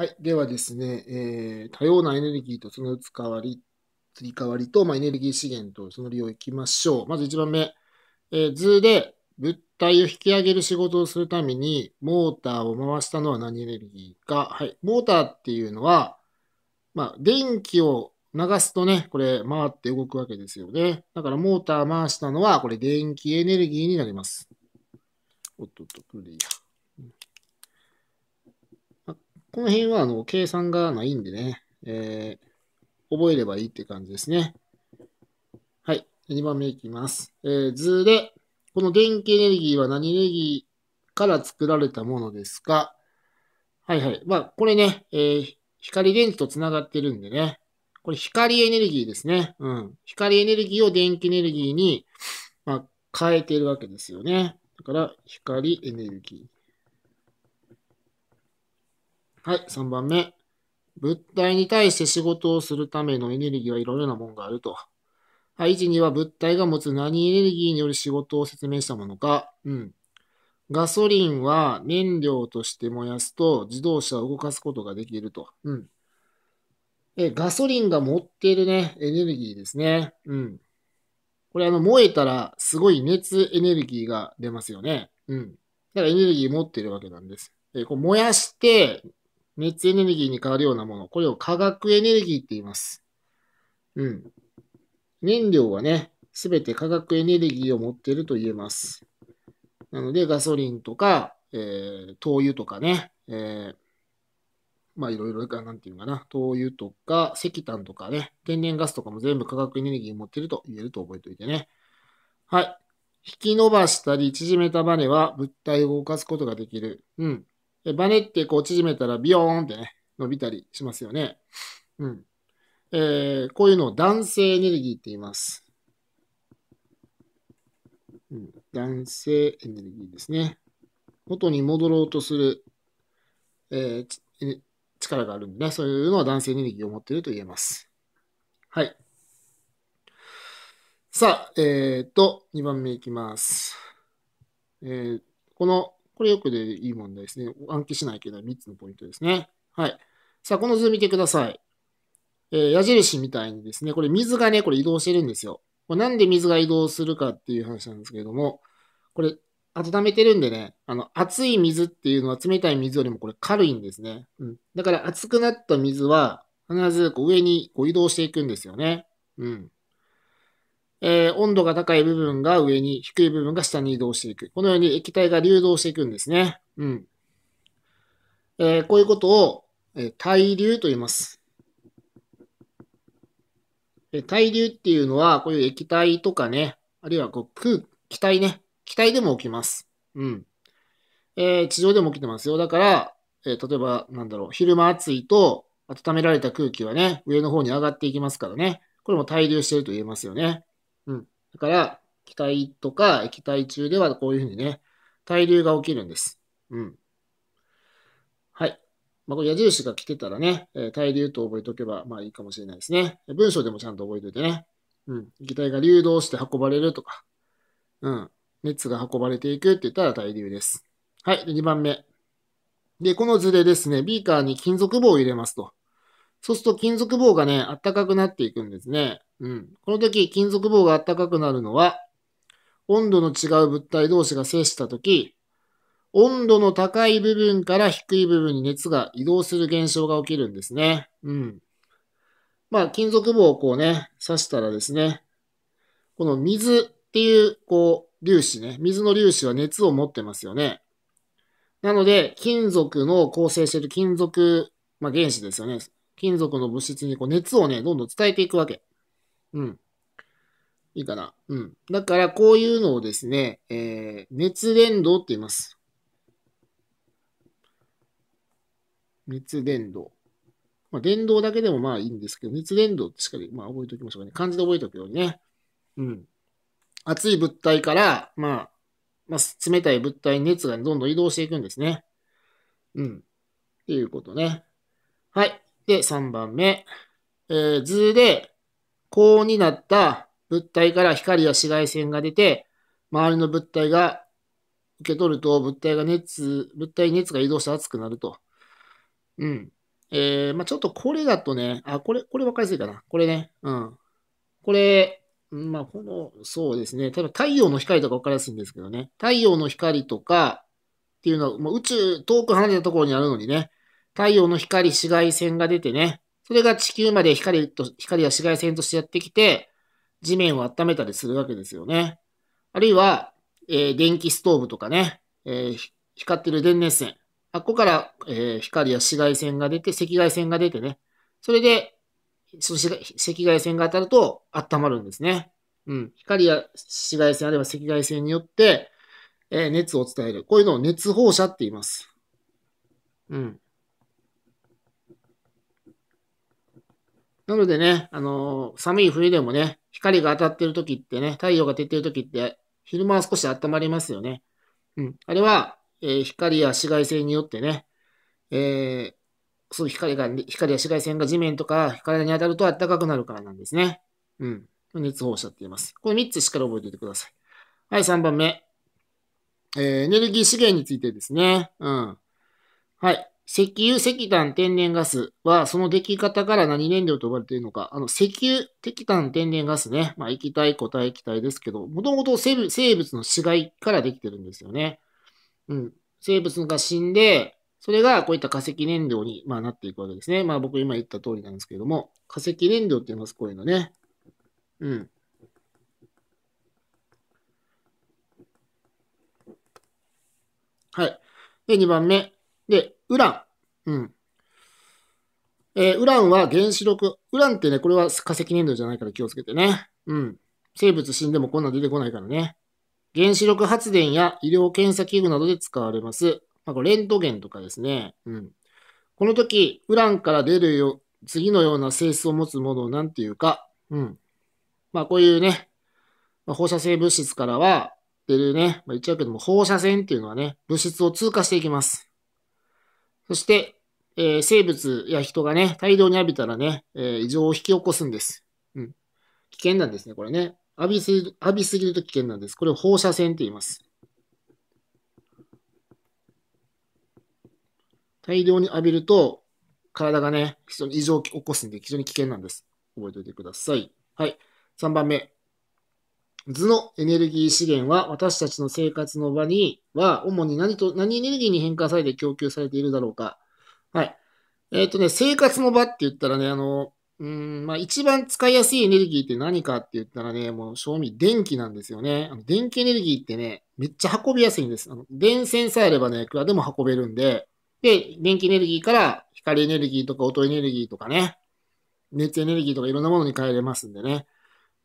はい。ではですね、えー、多様なエネルギーとその移り変わり、移り変わりと、まあ、エネルギー資源とその利用いきましょう。まず1番目、えー、図で物体を引き上げる仕事をするために、モーターを回したのは何エネルギーか。はい。モーターっていうのは、まあ、電気を流すとね、これ回って動くわけですよね。だからモーター回したのは、これ電気エネルギーになります。おっとっと、これでいいや。この辺はあの計算がまあいいんでね、えー、覚えればいいって感じですね。はい。2番目いきます。えー、図で、この電気エネルギーは何エネルギーから作られたものですかはいはい。まあ、これね、えー、光電池と繋がってるんでね。これ光エネルギーですね。うん。光エネルギーを電気エネルギーに、まあ、変えてるわけですよね。だから、光エネルギー。はい、3番目。物体に対して仕事をするためのエネルギーはいろいろなものがあると。はい、1、2は物体が持つ何エネルギーによる仕事を説明したものか。うん。ガソリンは燃料として燃やすと自動車を動かすことができると。うん。え、ガソリンが持っているね、エネルギーですね。うん。これあの、燃えたらすごい熱エネルギーが出ますよね。うん。だからエネルギー持ってるわけなんです。え、こう燃やして熱エネルギーに変わるようなもの、これを化学エネルギーって言います。うん。燃料はね、すべて化学エネルギーを持っていると言えます。なので、ガソリンとか、えー、灯油とかね、えー、まあいろいろ、なんていうかな、灯油とか石炭とかね、天然ガスとかも全部化学エネルギーを持っていると言えると覚えておいてね。はい。引き伸ばしたり縮めたバネは物体を動かすことができる。うん。えバネってこう縮めたらビヨーンってね、伸びたりしますよね。うん。えー、こういうのを男性エネルギーって言います。うん、男性エネルギーですね。元に戻ろうとする、えー、力があるんでね、そういうのは男性エネルギーを持っていると言えます。はい。さあ、えっ、ー、と、2番目いきます。えー、このこれよくでいい問題ですね。暗記しないけど3つのポイントですね。はい。さあ、この図見てください。えー、矢印みたいにですね、これ水がね、これ移動してるんですよ。これなんで水が移動するかっていう話なんですけれども、これ、温めてるんでね、あの、熱い水っていうのは冷たい水よりもこれ軽いんですね。うん。だから熱くなった水は、必ずこう上にこう移動していくんですよね。うん。えー、温度が高い部分が上に、低い部分が下に移動していく。このように液体が流動していくんですね。うん。えー、こういうことを、えー、対流と言います。えー、対流っていうのは、こういう液体とかね、あるいはこう空、気体ね、気体でも起きます。うん。えー、地上でも起きてますよ。だから、えー、例えば、なんだろう、昼間暑いと、温められた空気はね、上の方に上がっていきますからね。これも対流してると言えますよね。うん。だから、気体とか液体中ではこういうふうにね、対流が起きるんです。うん。はい。まあ、これ矢印が来てたらね、えー、対流と覚えておけばまあいいかもしれないですね。文章でもちゃんと覚えておいてね。うん。液体が流動して運ばれるとか、うん。熱が運ばれていくって言ったら対流です。はい。で、2番目。で、この図でですね、ビーカーに金属棒を入れますと。そうすると金属棒がね、あったかくなっていくんですね。うん。この時、金属棒があったかくなるのは、温度の違う物体同士が接した時、温度の高い部分から低い部分に熱が移動する現象が起きるんですね。うん。まあ、金属棒をこうね、刺したらですね、この水っていう、こう、粒子ね、水の粒子は熱を持ってますよね。なので、金属の構成している金属、まあ、原子ですよね。金属の物質にこう熱をね、どんどん伝えていくわけ。うん。いいかな。うん。だから、こういうのをですね、えー、熱伝導って言います。熱伝導。まあ、伝導だけでもまあいいんですけど、熱伝導ってしっかり、まあ、覚えておきましょうかね。漢字で覚えておくようにね。うん。熱い物体から、まあ、まあ、冷たい物体に熱がどんどん移動していくんですね。うん。っていうことね。はい。で、3番目、え図で高温になった物体から光や紫外線が出て、周りの物体が受け取ると、物体が熱、物体に熱が移動して熱くなると。うん。えー、まあ、ちょっとこれだとね、あ、これ、これ分かりやすいかな。これね、うん。これ、まあ、この、そうですね。例えば太陽の光とか分かりやすいんですけどね。太陽の光とかっていうのは、もう宇宙、遠く離れたところにあるのにね、太陽の光、紫外線が出てね、それが地球まで光と、光や紫外線としてやってきて、地面を温めたりするわけですよね。あるいは、えー、電気ストーブとかね、えー、光ってる電熱線。あっこから、えー、光や紫外線が出て、赤外線が出てね。それで、そ赤外線が当たると温まるんですね。うん。光や紫外線あれば赤外線によって、えー、熱を伝える。こういうのを熱放射って言います。うん。なのでね、あのー、寒い冬でもね、光が当たってる時ってね、太陽が照ってる時って、昼間は少し温まりますよね。うん。あれは、えー、光や紫外線によってね、えー、そう光が、光や紫外線が地面とか体に当たると暖かくなるからなんですね。うん。熱放射って言います。これ3つしっかり覚えておいてください。はい、3番目。えー、エネルギー資源についてですね。うん。はい。石油、石炭、天然ガスは、その出来方から何燃料と呼ばれているのか。あの、石油、石炭、天然ガスね。まあ、液体、固体、液体ですけど、もともと生物の死骸からできてるんですよね。うん。生物が死んで、それがこういった化石燃料に、まあ、なっていくわけですね。まあ、僕今言った通りなんですけれども、化石燃料って言います、こういうのね。うん。はい。で、2番目。で、ウラン。うん。えー、ウランは原子力。ウランってね、これは化石燃料じゃないから気をつけてね。うん。生物死んでもこんなん出てこないからね。原子力発電や医療検査器具などで使われます。まあ、これレントゲンとかですね。うん。この時、ウランから出るよ、次のような性質を持つものを何て言うか。うん。まあ、こういうね、まあ、放射性物質からは出るね、まあ、言っちゃうけども、放射線っていうのはね、物質を通過していきます。そして、えー、生物や人がね、大量に浴びたらね、えー、異常を引き起こすんです。うん。危険なんですね、これね。浴びすぎる、浴びすぎると危険なんです。これを放射線って言います。大量に浴びると、体がね、非常に異常を起こすんで、非常に危険なんです。覚えておいてください。はい。3番目。図のエネルギー資源は私たちの生活の場には主に何と何エネルギーに変換されて供給されているだろうか。はい。えっ、ー、とね、生活の場って言ったらね、あの、うん、まあ一番使いやすいエネルギーって何かって言ったらね、もう賞味電気なんですよね。あの電気エネルギーってね、めっちゃ運びやすいんです。あの電線さえあればね、いくらでも運べるんで、で、電気エネルギーから光エネルギーとか音エネルギーとかね、熱エネルギーとかいろんなものに変えれますんでね。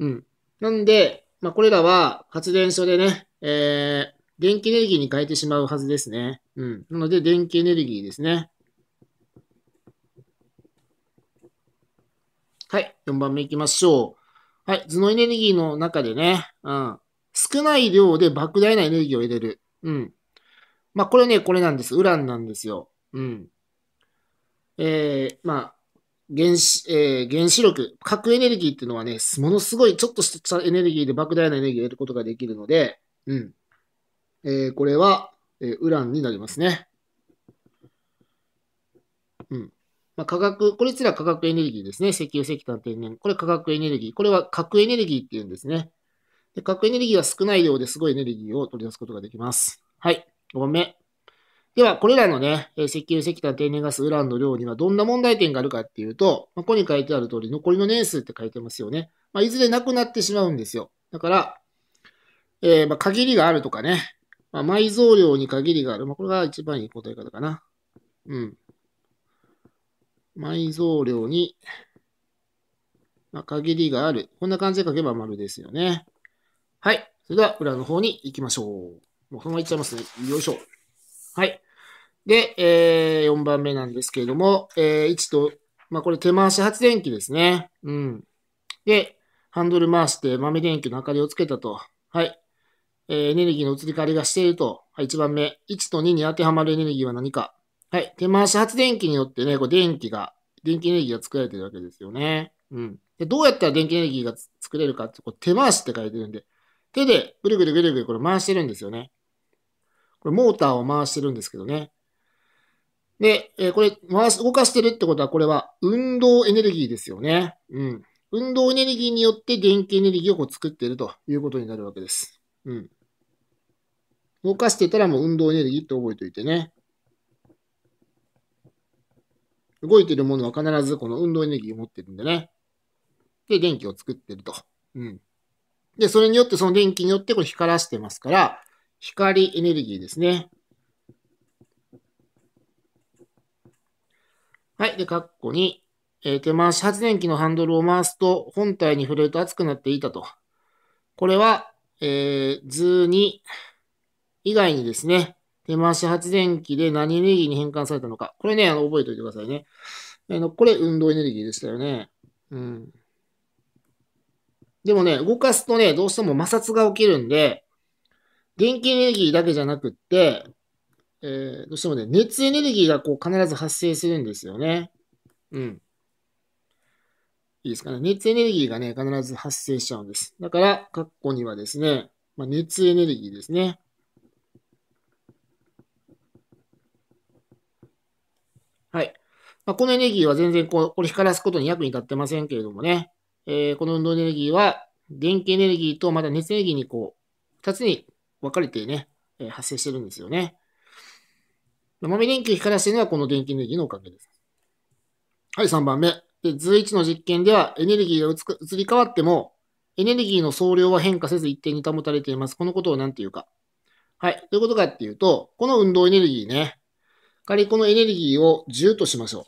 うん。なんで、まあ、これらは発電所でね、えー、電気エネルギーに変えてしまうはずですね。うん。なので、電気エネルギーですね。はい、4番目いきましょう。はい、頭脳エネルギーの中でね、うん、少ない量で莫大なエネルギーを入れる。うん。まあ、これね、これなんです。ウランなんですよ。うん。えー、まあ、原子、えー、原子力、核エネルギーっていうのはね、ものすごいちょっとしたエネルギーで莫大なエネルギーを得ることができるので、うん。えー、これは、えー、ウランになりますね。うん。まあ、化学、これつら化学エネルギーですね。石油、石炭、天然。これ化学エネルギー。これは核エネルギーっていうんですね。で核エネルギーは少ない量ですごいエネルギーを取り出すことができます。はい。5番目。では、これらのね、石油、石炭、天然ガス、ウランの量にはどんな問題点があるかっていうと、まあ、ここに書いてある通り、残りの年数って書いてますよね。まあ、いずれなくなってしまうんですよ。だから、えー、まあ、限りがあるとかね、まあ、埋蔵量に限りがある。まあ、これが一番いい答え方かな。うん。埋蔵量に、まあ、限りがある。こんな感じで書けば丸ですよね。はい。それでは、裏の方に行きましょう。もうそのまま行っちゃいますね。よいしょ。はい。で、えー、4番目なんですけれども、えー、1と、まあ、これ手回し発電機ですね。うん。で、ハンドル回して豆電球の明かりをつけたと。はい。えー、エネルギーの移り変わりがしていると。はい、1番目。1と2に当てはまるエネルギーは何か。はい。手回し発電機によってね、こう電気が、電気エネルギーが作られてるわけですよね。うん。で、どうやったら電気エネルギーが作れるかって、こう手回しって書いてるんで、手でぐるぐるぐるぐるこれ回してるんですよね。これモーターを回してるんですけどね。で、えー、これ、回し、動かしてるってことは、これは運動エネルギーですよね。うん。運動エネルギーによって電気エネルギーをこう作っているということになるわけです。うん。動かしてたらもう運動エネルギーって覚えておいてね。動いてるものは必ずこの運動エネルギーを持ってるんでね。で、電気を作ってると。うん。で、それによって、その電気によってこれ光らせてますから、光エネルギーですね。はい。で、カッコ2。えー、手回し発電機のハンドルを回すと、本体に触れると熱くなっていたと。これは、えー、図2以外にですね、手回し発電機で何エネルギーに変換されたのか。これね、あの、覚えておいてくださいね。あの、これ運動エネルギーでしたよね。うん。でもね、動かすとね、どうしても摩擦が起きるんで、電気エネルギーだけじゃなくって、えー、どうしてもね、熱エネルギーがこう必ず発生するんですよね。うん。いいですかね。熱エネルギーがね、必ず発生しちゃうんです。だから、括弧にはですね、まあ、熱エネルギーですね。はい。まあ、このエネルギーは全然こう、これ光らすことに役に立ってませんけれどもね、えー、この運動エネルギーは、電気エネルギーとまた熱エネルギーにこう、2つに分かれてね、え発生してるんですよね。豆電球を光らせてるのはこの電気エネルギーのおかげです。はい、3番目。で図1の実験では、エネルギーが移り変わっても、エネルギーの総量は変化せず一定に保たれています。このことを何て言うか。はい。どういうことかっていうと、この運動エネルギーね。仮にこのエネルギーを10としましょ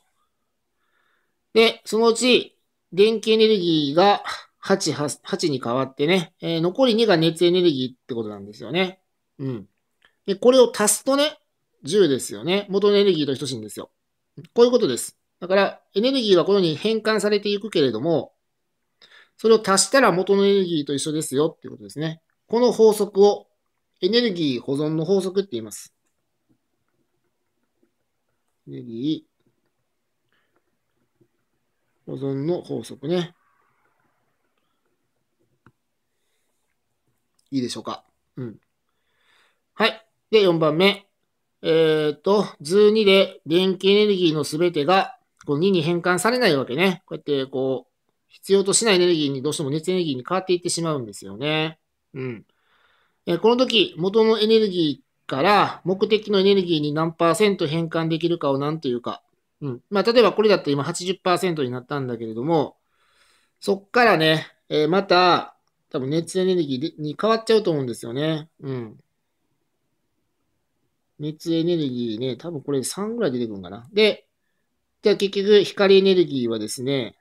う。で、そのうち、電気エネルギーが8、8に変わってね、えー、残り2が熱エネルギーってことなんですよね。うん。で、これを足すとね、10ですよね。元のエネルギーと等しいんですよ。こういうことです。だから、エネルギーはこのように変換されていくけれども、それを足したら元のエネルギーと一緒ですよっていうことですね。この法則をエネルギー保存の法則って言います。エネルギー保存の法則ね。いいでしょうか。うん。はい。で、4番目。えっ、ー、と、図2で電気エネルギーのすべてがこう2に変換されないわけね。こうやってこう、必要としないエネルギーにどうしても熱エネルギーに変わっていってしまうんですよね。うん。えー、この時、元のエネルギーから目的のエネルギーに何パーセント変換できるかを何というか。うん。まあ、例えばこれだと今80%になったんだけれども、そっからね、えー、また、多分熱エネルギーに変わっちゃうと思うんですよね。うん。熱エネルギーね、多分これ3ぐらい出てくるんかな。で、じゃあ結局光エネルギーはですね、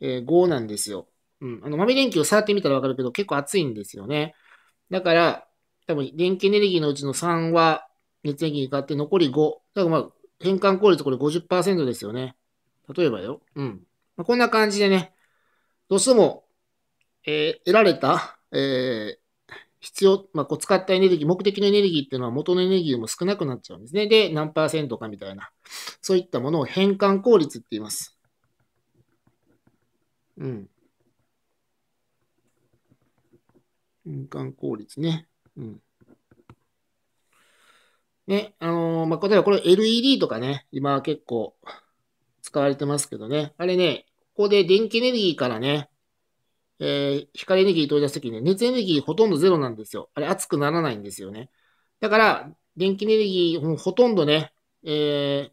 えー、5なんですよ。うん。あの、豆電球を触ってみたらわかるけど、結構熱いんですよね。だから、多分電気エネルギーのうちの3は熱エネルギーに変わって、残り5。だからまあ、変換効率これ50%ですよね。例えばよ。うん。まあ、こんな感じでね、どうしても、えー、得られた、えー、必要、まあ、こう使ったエネルギー、目的のエネルギーっていうのは元のエネルギーも少なくなっちゃうんですね。で、何パーセントかみたいな。そういったものを変換効率って言います。うん。変換効率ね。うん。ね、あのー、まあ、例えばこれ LED とかね、今結構使われてますけどね。あれね、ここで電気エネルギーからね、えー、光エネルギー取り出すときね、熱エネルギーほとんどゼロなんですよ。あれ熱くならないんですよね。だから、電気エネルギーほとんどね、えー、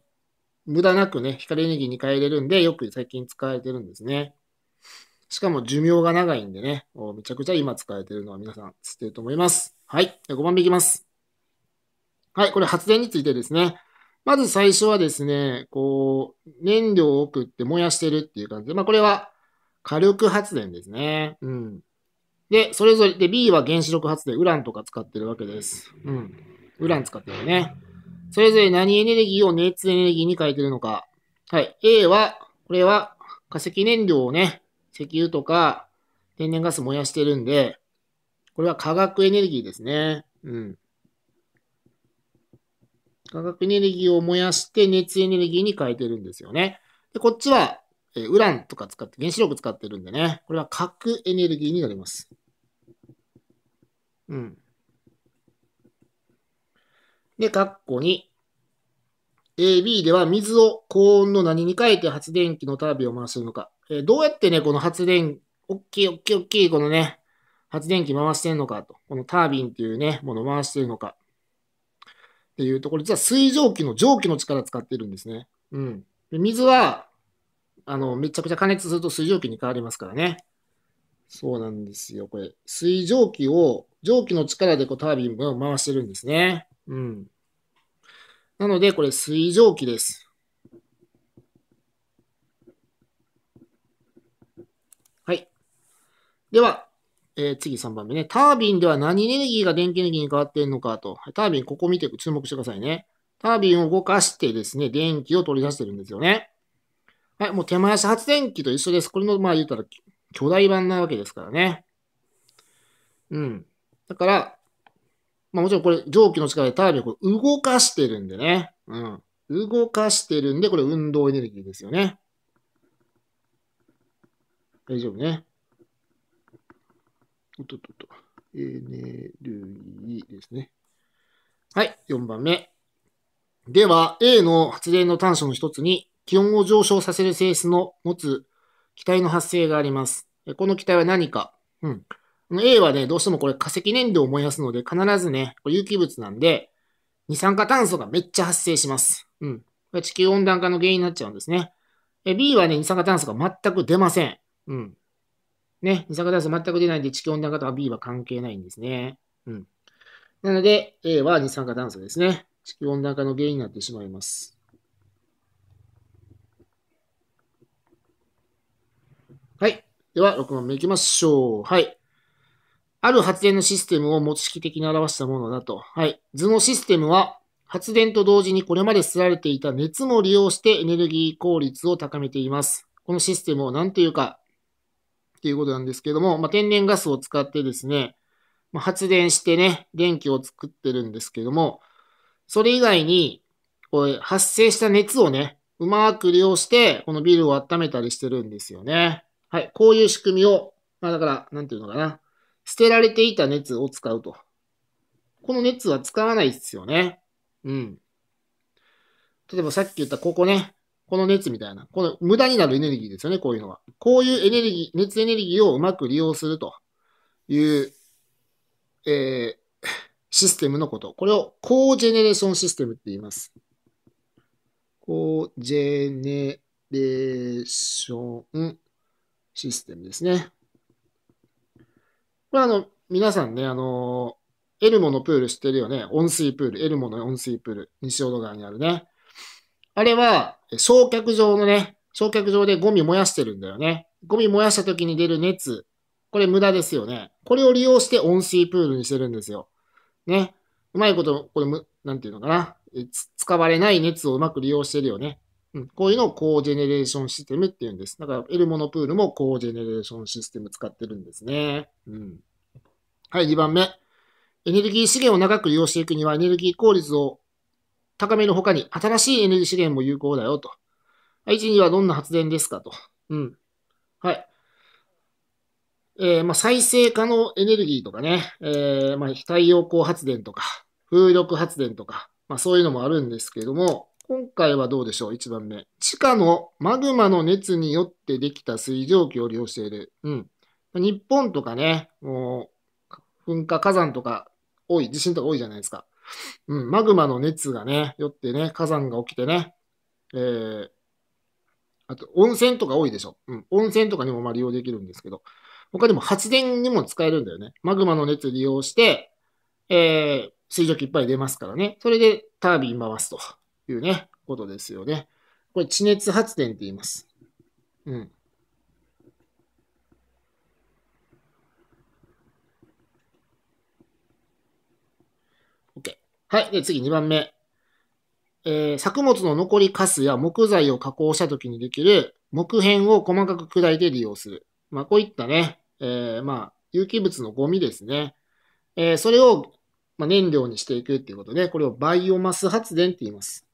無駄なくね、光エネルギーに変えれるんで、よく最近使われてるんですね。しかも寿命が長いんでね、めちゃくちゃ今使われてるのは皆さん知ってると思います。はい。5番目いきます。はい。これ発電についてですね。まず最初はですね、こう、燃料を送って燃やしてるっていう感じで、まあこれは火力発電ですね。うん。で、それぞれ、で、B は原子力発電、ウランとか使ってるわけです。うん。ウラン使ってるね。それぞれ何エネルギーを熱エネルギーに変えてるのか。はい。A は、これは化石燃料をね、石油とか天然ガス燃やしてるんで、これは化学エネルギーですね。うん。化学エネルギーを燃やして熱エネルギーに変えてるんですよね。で、こっちはえー、ウランとか使って、原子力使ってるんでね、これは核エネルギーになります。うん。で、括弧に、AB では水を高温の何に変えて発電機のタービンを回してるのか。えー、どうやってね、この発電、おっきいおっきいおっきいこのね、発電機回してるのかと。このタービンっていうね、ものを回してるのか。っていうところ、実は水蒸気の蒸気の力使ってるんですね。うん。で水は、あの、めちゃくちゃ加熱すると水蒸気に変わりますからね。そうなんですよ、これ。水蒸気を、蒸気の力でこうタービンを回してるんですね。うん。なので、これ、水蒸気です。はい。では、えー、次3番目ね。タービンでは何エネルギーが電気エネルギーに変わってんのかと。タービン、ここ見て、注目してくださいね。タービンを動かしてですね、電気を取り出してるんですよね。はい、もう手前足発電機と一緒です。これの、まあ言うたら、巨大版なわけですからね。うん。だから、まあもちろんこれ、蒸気の力でタービンを動かしてるんでね。うん。動かしてるんで、これ運動エネルギーですよね。大丈夫ね。おっとっとっと。エネルギーですね。はい、4番目。では、A の発電の端緒の一つに、気温を上昇させる性質の持つ気体の発生があります。この気体は何か。うん。A はね、どうしてもこれ化石燃料を燃やすので、必ずね、これ有機物なんで、二酸化炭素がめっちゃ発生します。うん。これ地球温暖化の原因になっちゃうんですね。B はね、二酸化炭素が全く出ません。うん。ね、二酸化炭素全く出ないんで、地球温暖化とは B は関係ないんですね。うん。なので、A は二酸化炭素ですね。地球温暖化の原因になってしまいます。では、6問目いきましょう。はい。ある発電のシステムを模式的に表したものだと。はい。図のシステムは、発電と同時にこれまで吸られていた熱も利用してエネルギー効率を高めています。このシステムを何て言うかっていうことなんですけども、まあ、天然ガスを使ってですね、まあ、発電してね、電気を作ってるんですけども、それ以外に、こ発生した熱をね、うまく利用して、このビルを温めたりしてるんですよね。はい。こういう仕組みを、まあだから、なんていうのかな。捨てられていた熱を使うと。この熱は使わないですよね。うん。例えばさっき言ったここね。この熱みたいな。この無駄になるエネルギーですよね、こういうのは。こういうエネルギー、熱エネルギーをうまく利用するという、えー、システムのこと。これをコージェネレーションシステムって言います。コージェネレーションシステムですね。これあの、皆さんね、あの、エルモのプール知ってるよね。温水プール、エルモの温水プール、西淀川にあるね。あれは、焼却場のね、焼却場でゴミ燃やしてるんだよね。ゴミ燃やした時に出る熱、これ無駄ですよね。これを利用して温水プールにしてるんですよ。ね。うまいこと、これなんていうのかな。使われない熱をうまく利用してるよね。こういうのをコージェネレーションシステムっていうんです。だから、エルモノプールもコージェネレーションシステム使ってるんですね。うん。はい、2番目。エネルギー資源を長く利用していくには、エネルギー効率を高める他に、新しいエネルギー資源も有効だよと。1、2はどんな発電ですかと。うん。はい。えー、まあ、再生可能エネルギーとかね、えー、まあ、太陽光発電とか、風力発電とか、まあ、そういうのもあるんですけども、今回はどうでしょう ?1 番目。地下のマグマの熱によってできた水蒸気を利用している。うん。日本とかね、もう、噴火火山とか多い、地震とか多いじゃないですか。うん、マグマの熱がね、よってね、火山が起きてね、えー、あと温泉とか多いでしょ。うん、温泉とかにもま利用できるんですけど、他にも発電にも使えるんだよね。マグマの熱利用して、えー、水蒸気いっぱい出ますからね。それでタービン回すと。いうね、ことですよね。これ地熱発電って言います。うん。OK。はい。で、次2番目。えー、作物の残りカスや木材を加工したときにできる木片を細かく砕いて利用する。まあ、こういったね、えー、まあ、有機物のゴミですね。えー、それを、まあ、燃料にしていくっていうことで、これをバイオマス発電って言います。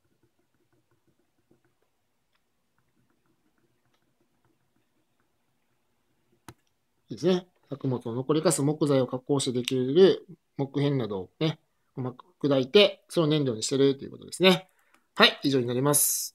ですね、作物を残りかす木材を加工してできる木片などをね、うまく砕いて、それを燃料にしてるということですね。はい、以上になります。